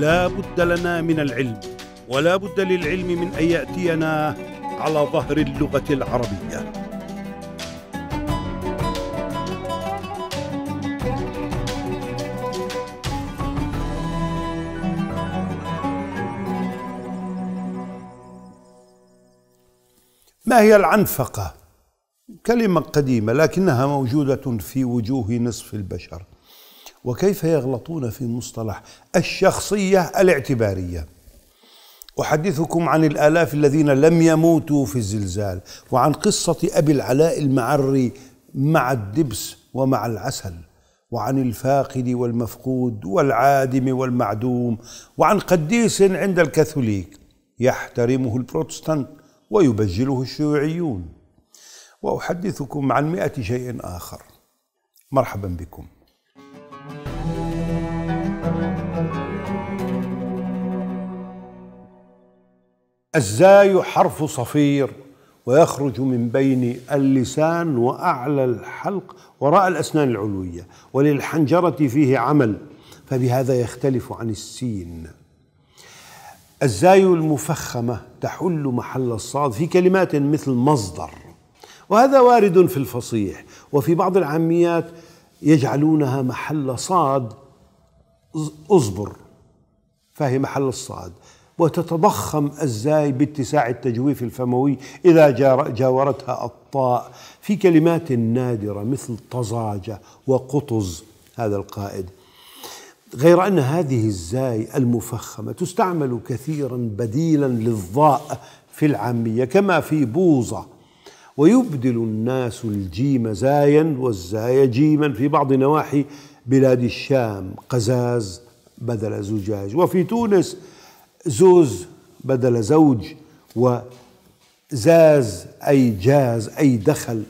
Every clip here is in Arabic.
لا بد لنا من العلم ولا بد للعلم من ان ياتينا على ظهر اللغه العربيه ما هي العنفقه كلمه قديمه لكنها موجوده في وجوه نصف البشر وكيف يغلطون في مصطلح الشخصية الاعتبارية أحدثكم عن الآلاف الذين لم يموتوا في الزلزال وعن قصة أبي العلاء المعري مع الدبس ومع العسل وعن الفاقد والمفقود والعادم والمعدوم وعن قديس عند الكاثوليك يحترمه البروتستانت ويبجله الشيوعيون وأحدثكم عن مئة شيء آخر مرحبا بكم الزاي حرف صفير ويخرج من بين اللسان وأعلى الحلق وراء الأسنان العلوية وللحنجرة فيه عمل فبهذا يختلف عن السين الزاي المفخمة تحل محل الصاد في كلمات مثل مصدر وهذا وارد في الفصيح وفي بعض العاميات يجعلونها محل صاد اصبر فهي محل الصاد وتتضخم ازاي باتساع التجويف الفموي اذا جاورتها الطاء في كلمات نادره مثل طزاجه وقطز هذا القائد غير ان هذه الزاي المفخمه تستعمل كثيرا بديلا للظاء في العاميه كما في بوظه ويبدل الناس الجيم زايا والزاي جيما في بعض نواحي بلاد الشام قزاز بدل زجاج وفي تونس زوز بدل زوج وزاز أي جاز أي دخل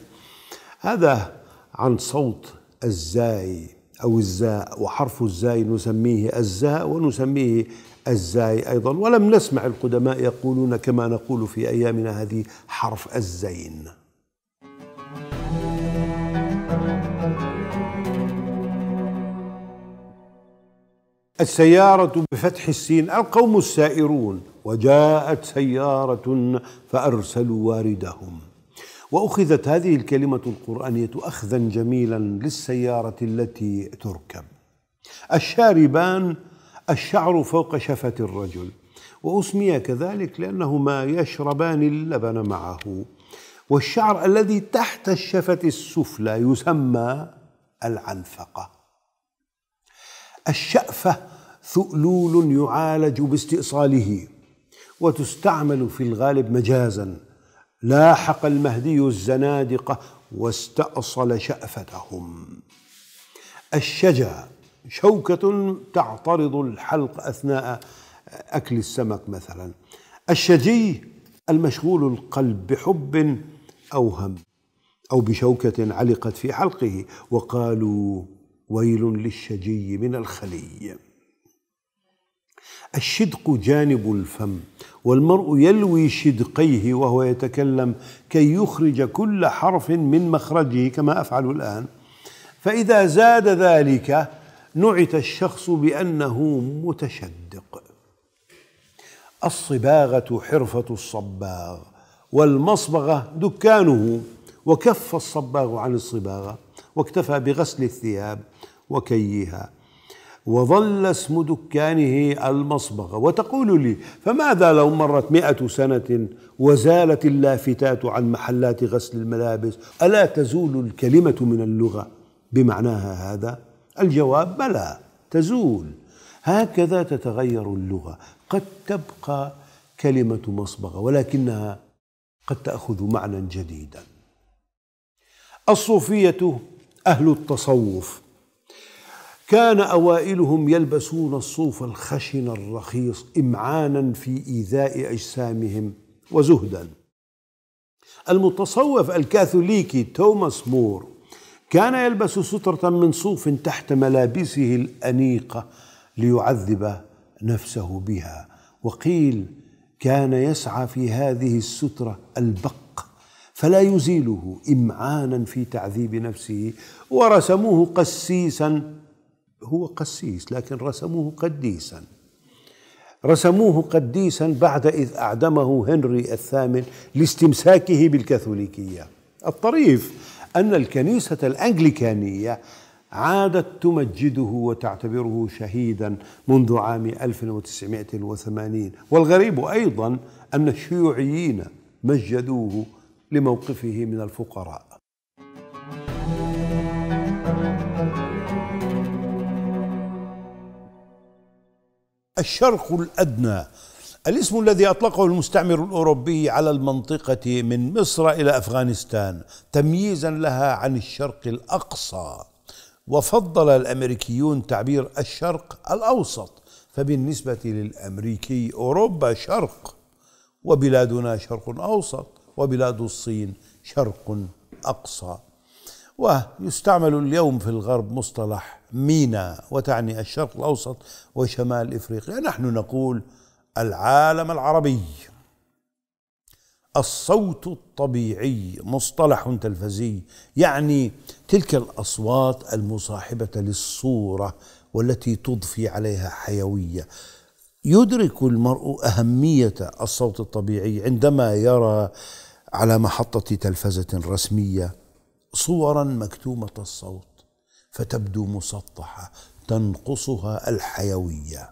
هذا عن صوت الزاي أو الزاء وحرف الزاي نسميه الزاء ونسميه الزاي أيضا ولم نسمع القدماء يقولون كما نقول في أيامنا هذه حرف الزين السيارة بفتح السين القوم السائرون وجاءت سيارة فأرسلوا واردهم وأخذت هذه الكلمة القرآنية أخذا جميلا للسيارة التي تركب الشاربان الشعر فوق شفة الرجل وأسمي كذلك لأنهما يشربان اللبن معه والشعر الذي تحت الشفة السفلى يسمى العنفقة الشأفة ثؤلول يعالج باستئصاله وتستعمل في الغالب مجازا لاحق المهدي الزنادقة واستأصل شأفتهم الشجا شوكة تعترض الحلق أثناء أكل السمك مثلا الشجي المشغول القلب بحب أو هم أو بشوكة علقت في حلقه وقالوا ويل للشجي من الخلي الشدق جانب الفم والمرء يلوي شدقيه وهو يتكلم كي يخرج كل حرف من مخرجه كما افعل الان فاذا زاد ذلك نعت الشخص بانه متشدق الصباغه حرفه الصباغ والمصبغه دكانه وكف الصباغ عن الصباغه واكتفى بغسل الثياب وكيها وظل اسم دكانه المصبغة وتقول لي فماذا لو مرت مئة سنة وزالت اللافتات عن محلات غسل الملابس ألا تزول الكلمة من اللغة بمعناها هذا الجواب بلى تزول هكذا تتغير اللغة قد تبقى كلمة مصبغة ولكنها قد تأخذ معنى جديدا الصوفية أهل التصوف كان أوائلهم يلبسون الصوف الخشن الرخيص إمعانا في إيذاء أجسامهم وزهدا المتصوف الكاثوليكي توماس مور كان يلبس سترة من صوف تحت ملابسه الأنيقة ليعذب نفسه بها وقيل كان يسعى في هذه السترة البق فلا يزيله إمعانا في تعذيب نفسه ورسموه قسيسا هو قسيس لكن رسموه قديسا رسموه قديسا بعد إذ أعدمه هنري الثامن لاستمساكه بالكاثوليكية الطريف أن الكنيسة الأنجليكانية عادت تمجده وتعتبره شهيدا منذ عام 1980 والغريب أيضا أن الشيوعيين مجدوه لموقفه من الفقراء الشرق الادنى الاسم الذي اطلقه المستعمر الاوروبي على المنطقه من مصر الى افغانستان تمييزا لها عن الشرق الاقصى وفضل الامريكيون تعبير الشرق الاوسط فبالنسبه للامريكي اوروبا شرق وبلادنا شرق اوسط وبلاد الصين شرق اقصى ويستعمل اليوم في الغرب مصطلح مينا وتعني الشرق الاوسط وشمال افريقيا نحن نقول العالم العربي الصوت الطبيعي مصطلح تلفزي يعني تلك الاصوات المصاحبه للصوره والتي تضفي عليها حيويه يدرك المرء اهميه الصوت الطبيعي عندما يرى على محطه تلفزه رسميه صورا مكتومه الصوت فتبدو مسطحه تنقصها الحيويه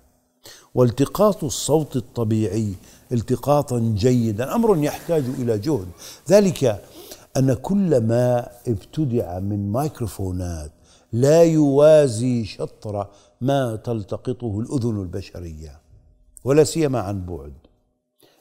والتقاط الصوت الطبيعي التقاطا جيدا امر يحتاج الى جهد ذلك ان كل ما ابتدع من مايكروفونات لا يوازي شطر ما تلتقطه الاذن البشريه ولا سيما عن بعد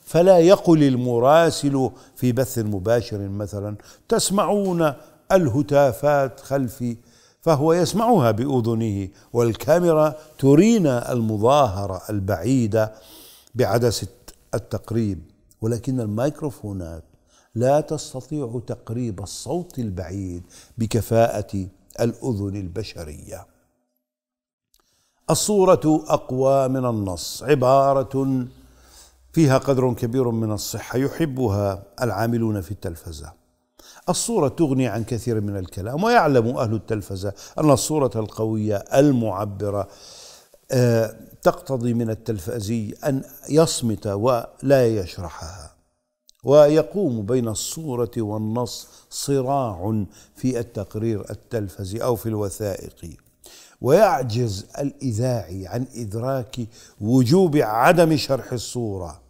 فلا يقل المراسل في بث مباشر مثلا تسمعون الهتافات خلفي فهو يسمعها باذنه والكاميرا ترينا المظاهره البعيده بعدسه التقريب ولكن الميكروفونات لا تستطيع تقريب الصوت البعيد بكفاءه الاذن البشريه الصوره اقوى من النص عباره فيها قدر كبير من الصحه يحبها العاملون في التلفزه الصورة تغني عن كثير من الكلام ويعلم أهل التلفزة أن الصورة القوية المعبرة آه، تقتضي من التلفزي أن يصمت ولا يشرحها ويقوم بين الصورة والنص صراع في التقرير التلفزي أو في الوثائقي ويعجز الإذاعي عن إدراك وجوب عدم شرح الصورة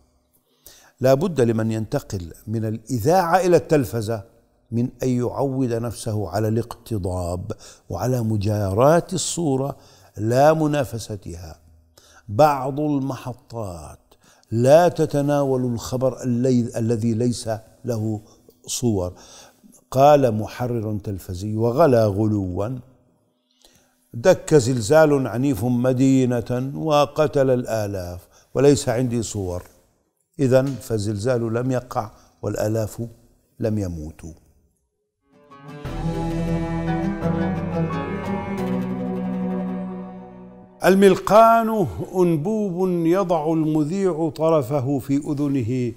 لا بد لمن ينتقل من الإذاعة إلى التلفزة من ان يعود نفسه على الاقتضاب وعلى مجاراه الصوره لا منافستها بعض المحطات لا تتناول الخبر الذي ليس له صور قال محرر تلفزي وغلا غلوا دك زلزال عنيف مدينة وقتل الآلاف وليس عندي صور إذا فالزلزال لم يقع والآلاف لم يموتوا الملقان أنبوب يضع المذيع طرفه في أذنه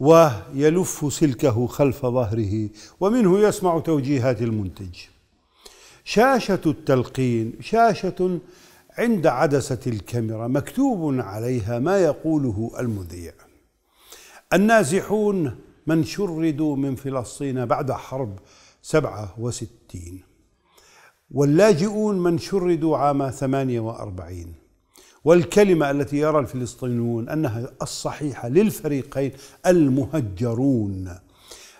ويلف سلكه خلف ظهره ومنه يسمع توجيهات المنتج شاشة التلقين شاشة عند عدسة الكاميرا مكتوب عليها ما يقوله المذيع النازحون من شردوا من فلسطين بعد حرب سبعة وستين واللاجئون من شردوا عام 48 والكلمة التي يرى الفلسطينيون أنها الصحيحة للفريقين المهجرون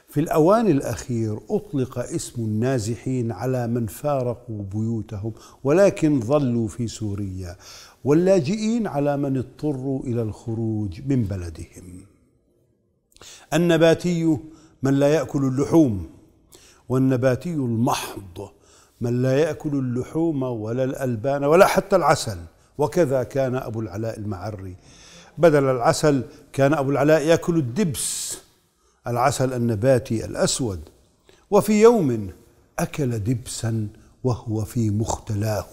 في الأوان الأخير أطلق اسم النازحين على من فارقوا بيوتهم ولكن ظلوا في سوريا واللاجئين على من اضطروا إلى الخروج من بلدهم النباتي من لا يأكل اللحوم والنباتي المحض من لا يأكل اللحوم ولا الألبان ولا حتى العسل وكذا كان أبو العلاء المعري بدل العسل كان أبو العلاء يأكل الدبس العسل النباتي الأسود وفي يوم أكل دبسا وهو في مختلاه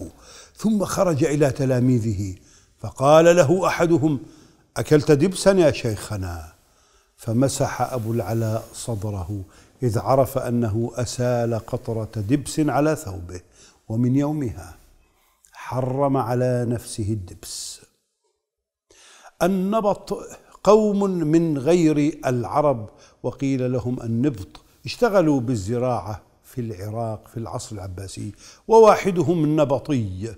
ثم خرج إلى تلاميذه فقال له أحدهم أكلت دبسا يا شيخنا فمسح أبو العلاء صدره إذ عرف أنه أسال قطرة دبس على ثوبه ومن يومها حرم على نفسه الدبس النبط قوم من غير العرب وقيل لهم النبط اشتغلوا بالزراعة في العراق في العصر العباسي وواحدهم النبطي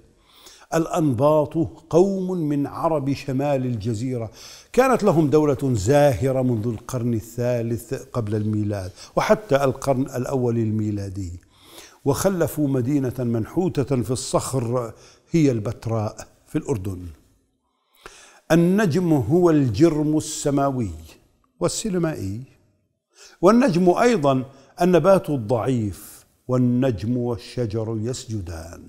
الأنباط قوم من عرب شمال الجزيرة كانت لهم دولة زاهرة منذ القرن الثالث قبل الميلاد وحتى القرن الأول الميلادي وخلفوا مدينة منحوتة في الصخر هي البتراء في الأردن النجم هو الجرم السماوي والسينمائي والنجم أيضا النبات الضعيف والنجم والشجر يسجدان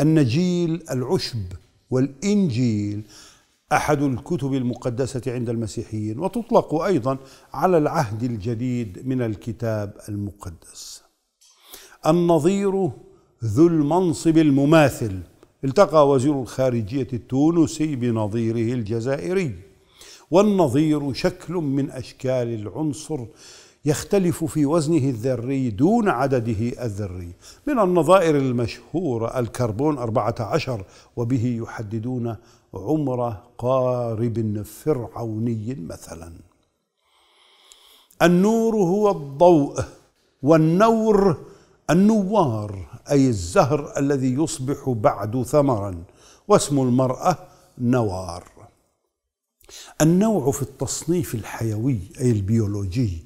النجيل العشب والإنجيل أحد الكتب المقدسة عند المسيحيين وتطلق أيضا على العهد الجديد من الكتاب المقدس النظير ذو المنصب المماثل التقى وزير الخارجية التونسي بنظيره الجزائري والنظير شكل من أشكال العنصر يختلف في وزنه الذري دون عدده الذري من النظائر المشهورة الكربون 14 وبه يحددون عمر قارب فرعوني مثلا النور هو الضوء والنور النوار أي الزهر الذي يصبح بعد ثمرا واسم المرأة نوار النوع في التصنيف الحيوي أي البيولوجي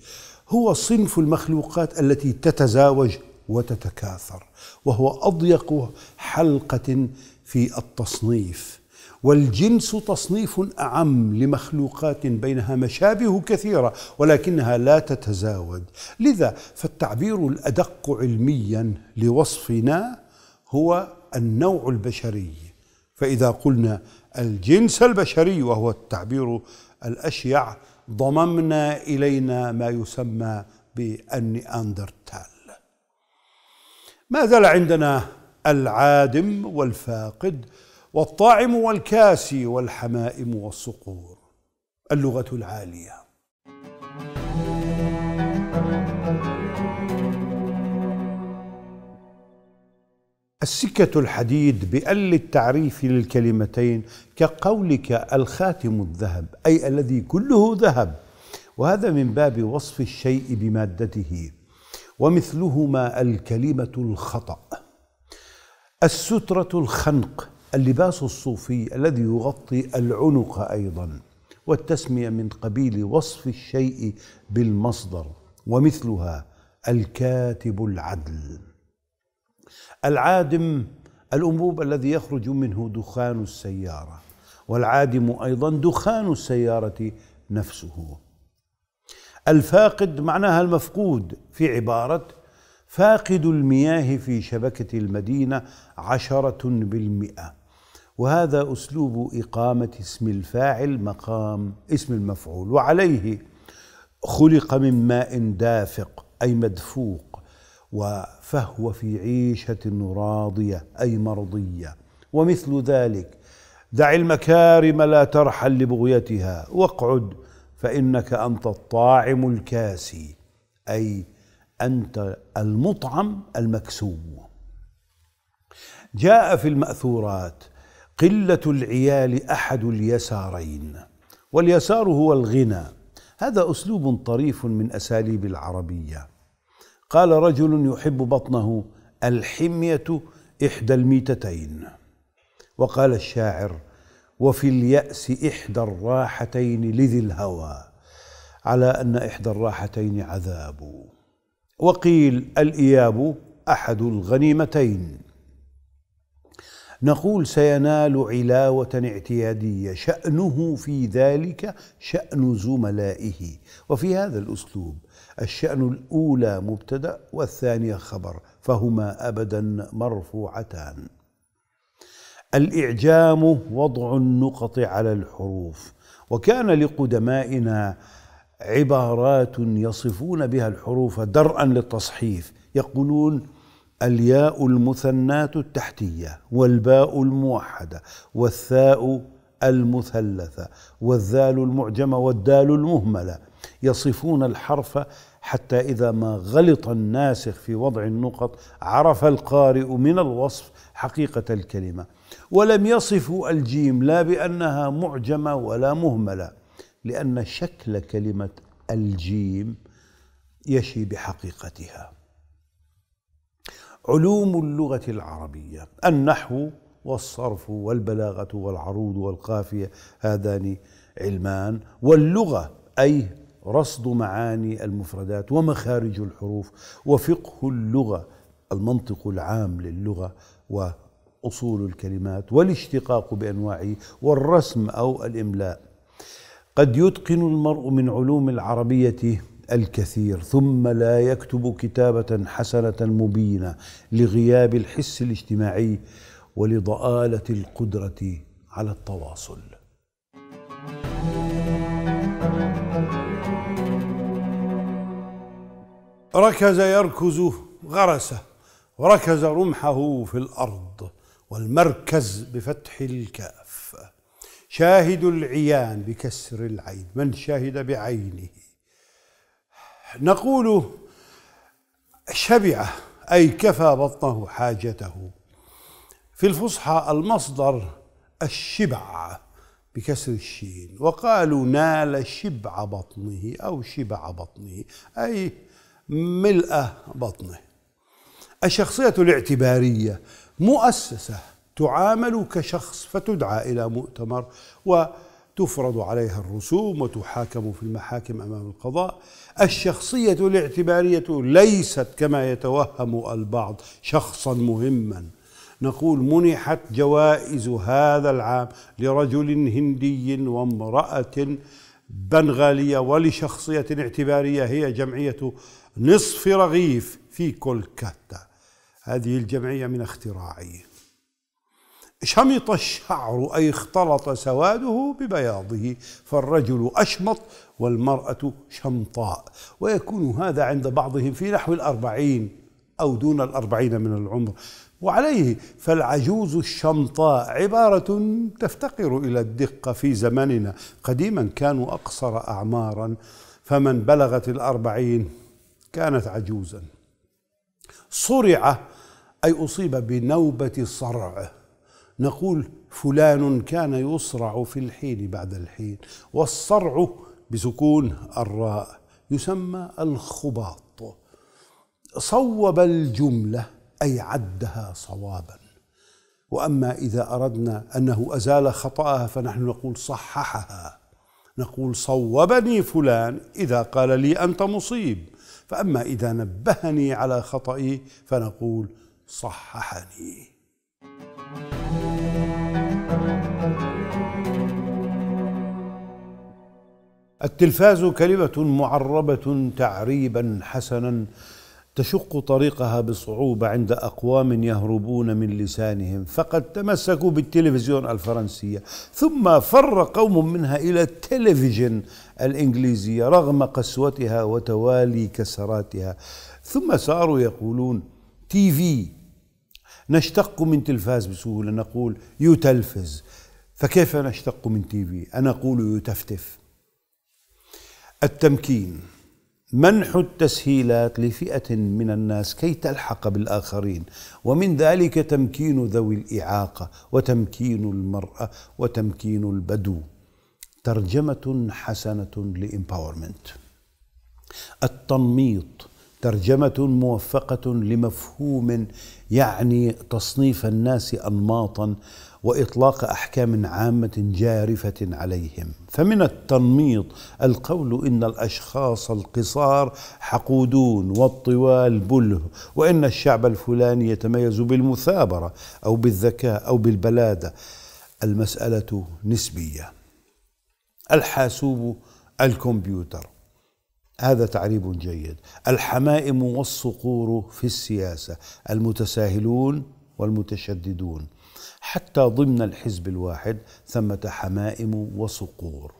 هو صنف المخلوقات التي تتزاوج وتتكاثر وهو اضيق حلقه في التصنيف والجنس تصنيف اعم لمخلوقات بينها مشابه كثيره ولكنها لا تتزاوج لذا فالتعبير الادق علميا لوصفنا هو النوع البشري فاذا قلنا الجنس البشري وهو التعبير الاشيع ضممنا إلينا ما يسمى بالنياندرتال ما زال عندنا العادم والفاقد والطاعم والكاسي والحمائم والصقور اللغة العالية السكة الحديد بأل التعريف للكلمتين كقولك الخاتم الذهب أي الذي كله ذهب وهذا من باب وصف الشيء بمادته ومثلهما الكلمة الخطأ السترة الخنق اللباس الصوفي الذي يغطي العنق أيضا والتسمية من قبيل وصف الشيء بالمصدر ومثلها الكاتب العدل العادم الانبوب الذي يخرج منه دخان السياره والعادم ايضا دخان السياره نفسه الفاقد معناها المفقود في عباره فاقد المياه في شبكه المدينه عشره بالمئه وهذا اسلوب اقامه اسم الفاعل مقام اسم المفعول وعليه خلق من ماء دافق اي مدفوق فهو في عيشة راضية أي مرضية ومثل ذلك دع المكارم لا ترحل لبغيتها واقعد فإنك أنت الطاعم الكاسي أي أنت المطعم المكسوم جاء في المأثورات قلة العيال أحد اليسارين واليسار هو الغنى هذا أسلوب طريف من أساليب العربية قال رجل يحب بطنه الحمية إحدى الميتتين وقال الشاعر وفي اليأس إحدى الراحتين لذي الهوى على أن إحدى الراحتين عذاب وقيل الإياب أحد الغنيمتين نقول سينال علاوة اعتيادية شأنه في ذلك شأن زملائه وفي هذا الأسلوب الشأن الأولى مبتدأ والثانية خبر فهما أبدا مرفوعتان الإعجام وضع النقط على الحروف وكان لقدمائنا عبارات يصفون بها الحروف درءا للتصحيف يقولون الياء المثناة التحتية والباء الموحدة والثاء المثلثة والذال المعجمة والدال المهملة يصفون الحرف حتى إذا ما غلط الناسخ في وضع النقط عرف القارئ من الوصف حقيقة الكلمة ولم يصفوا الجيم لا بأنها معجمة ولا مهملة لأن شكل كلمة الجيم يشي بحقيقتها علوم اللغة العربية النحو والصرف والبلاغة والعروض والقافية هذان علمان واللغة أي رصد معاني المفردات ومخارج الحروف وفقه اللغه المنطق العام للغه واصول الكلمات والاشتقاق بانواعه والرسم او الاملاء قد يتقن المرء من علوم العربيه الكثير ثم لا يكتب كتابه حسنه مبينه لغياب الحس الاجتماعي ولضاله القدره على التواصل ركز يركز غرسه وركز رمحه في الأرض والمركز بفتح الكاف شاهد العيان بكسر العين من شاهد بعينه نقول شبع أي كفى بطنه حاجته في الفصحى المصدر الشبع بكسر الشين وقالوا نال شبع بطنه أو شبع بطنه أي ملأ بطنه الشخصية الاعتبارية مؤسسة تعامل كشخص فتدعى إلى مؤتمر وتفرض عليها الرسوم وتحاكم في المحاكم أمام القضاء الشخصية الاعتبارية ليست كما يتوهم البعض شخصا مهما نقول منحت جوائز هذا العام لرجل هندي وامرأة بنغالية ولشخصية اعتبارية هي جمعية نصف رغيف في كولكاتا هذه الجمعية من اختراعي شمط الشعر أي اختلط سواده ببياضه فالرجل أشمط والمرأة شمطاء ويكون هذا عند بعضهم في نحو الأربعين أو دون الأربعين من العمر وعليه فالعجوز الشمطاء عبارة تفتقر إلى الدقة في زمننا قديما كانوا أقصر أعمارا فمن بلغت الأربعين كانت عجوزا صرع أي أصيب بنوبة صرع نقول فلان كان يصرع في الحين بعد الحين والصرع بسكون الراء يسمى الخباط صوب الجملة أي عدها صوابا وأما إذا أردنا أنه أزال خطأها فنحن نقول صححها نقول صوبني فلان إذا قال لي أنت مصيب فأما إذا نبهني على خطئي فنقول صححني التلفاز كلمة معربة تعريبا حسنا تشق طريقها بصعوبه عند اقوام يهربون من لسانهم فقد تمسكوا بالتلفزيون الفرنسيه ثم فر قوم منها الى التلفزيون الانجليزيه رغم قسوتها وتوالي كسراتها ثم صاروا يقولون تي في نشتق من تلفاز بسهوله نقول يتلفز فكيف نشتق من تي في انا اقول يتفتف التمكين منح التسهيلات لفئه من الناس كي تلحق بالاخرين ومن ذلك تمكين ذوي الاعاقه وتمكين المراه وتمكين البدو ترجمه حسنه لامباورمنت التنميط ترجمه موفقه لمفهوم يعني تصنيف الناس انماطا واطلاق احكام عامه جارفه عليهم فمن التنميط القول ان الاشخاص القصار حقودون والطوال بله وان الشعب الفلاني يتميز بالمثابره او بالذكاء او بالبلاده المساله نسبيه الحاسوب الكمبيوتر هذا تعريب جيد الحمائم والصقور في السياسه المتساهلون والمتشددون حتى ضمن الحزب الواحد ثمة حمائم وصقور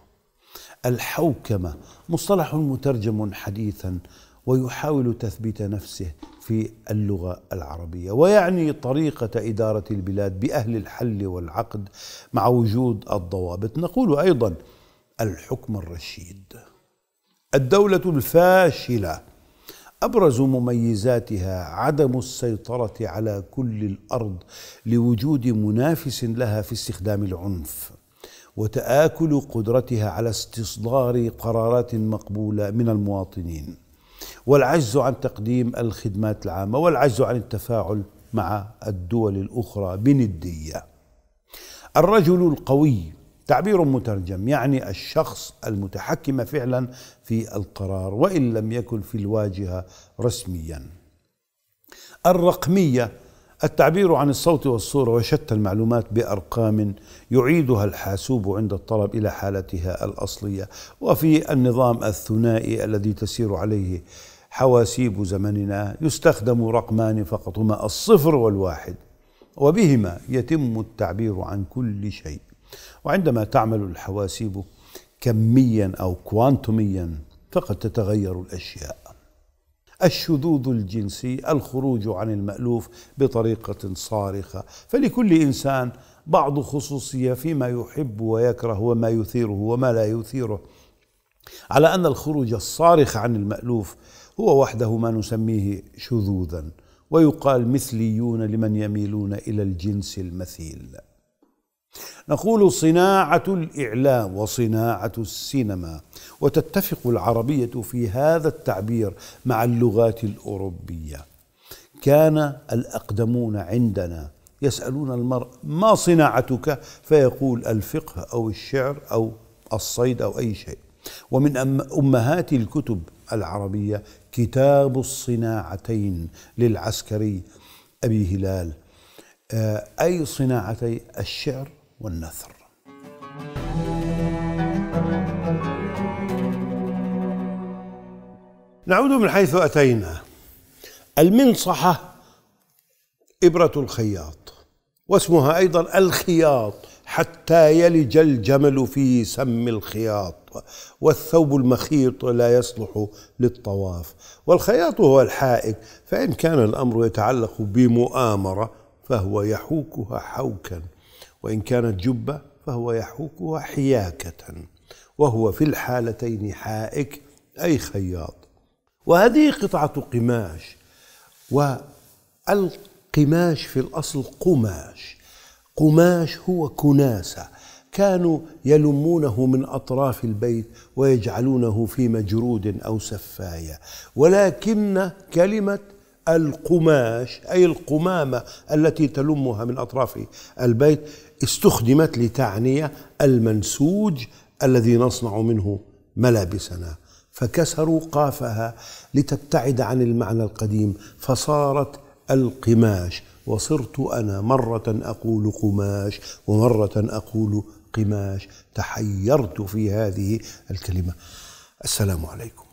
الحوكمة مصطلح مترجم حديثا ويحاول تثبيت نفسه في اللغة العربية ويعني طريقة إدارة البلاد بأهل الحل والعقد مع وجود الضوابط نقول أيضا الحكم الرشيد الدولة الفاشلة ابرز مميزاتها عدم السيطره على كل الارض لوجود منافس لها في استخدام العنف وتاكل قدرتها على استصدار قرارات مقبوله من المواطنين والعجز عن تقديم الخدمات العامه والعجز عن التفاعل مع الدول الاخرى بنديه الرجل القوي تعبير مترجم يعني الشخص المتحكم فعلا في القرار وان لم يكن في الواجهه رسميا الرقميه التعبير عن الصوت والصوره وشتى المعلومات بارقام يعيدها الحاسوب عند الطلب الى حالتها الاصليه وفي النظام الثنائي الذي تسير عليه حواسيب زمننا يستخدم رقمان فقط هما الصفر والواحد وبهما يتم التعبير عن كل شيء وعندما تعمل الحواسيب كميا أو كوانتميا فقد تتغير الأشياء الشذوذ الجنسي الخروج عن المألوف بطريقة صارخة فلكل إنسان بعض خصوصية فيما يحب ويكره وما يثيره وما لا يثيره على أن الخروج الصارخ عن المألوف هو وحده ما نسميه شذوذا ويقال مثليون لمن يميلون إلى الجنس المثيل نقول صناعة الإعلام وصناعة السينما وتتفق العربية في هذا التعبير مع اللغات الأوروبية كان الأقدمون عندنا يسألون المرء ما صناعتك فيقول الفقه أو الشعر أو الصيد أو أي شيء ومن أمهات الكتب العربية كتاب الصناعتين للعسكري أبي هلال آه، أي صناعتي الشعر والنثر نعود من حيث أتينا المنصحة إبرة الخياط واسمها أيضا الخياط حتى يلج الجمل في سم الخياط والثوب المخيط لا يصلح للطواف والخياط هو الحائك فإن كان الأمر يتعلق بمؤامرة فهو يحوكها حوكا وإن كانت جبة فهو يحوكها حياكة وهو في الحالتين حائك أي خياط وهذه قطعة قماش والقماش في الأصل قماش قماش هو كناسة كانوا يلمونه من أطراف البيت ويجعلونه في مجرود أو سفاية ولكن كلمة القماش أي القمامة التي تلمها من أطراف البيت استخدمت لتعني المنسوج الذي نصنع منه ملابسنا فكسروا قافها لتبتعد عن المعنى القديم فصارت القماش وصرت انا مره اقول قماش ومره اقول قماش تحيرت في هذه الكلمه السلام عليكم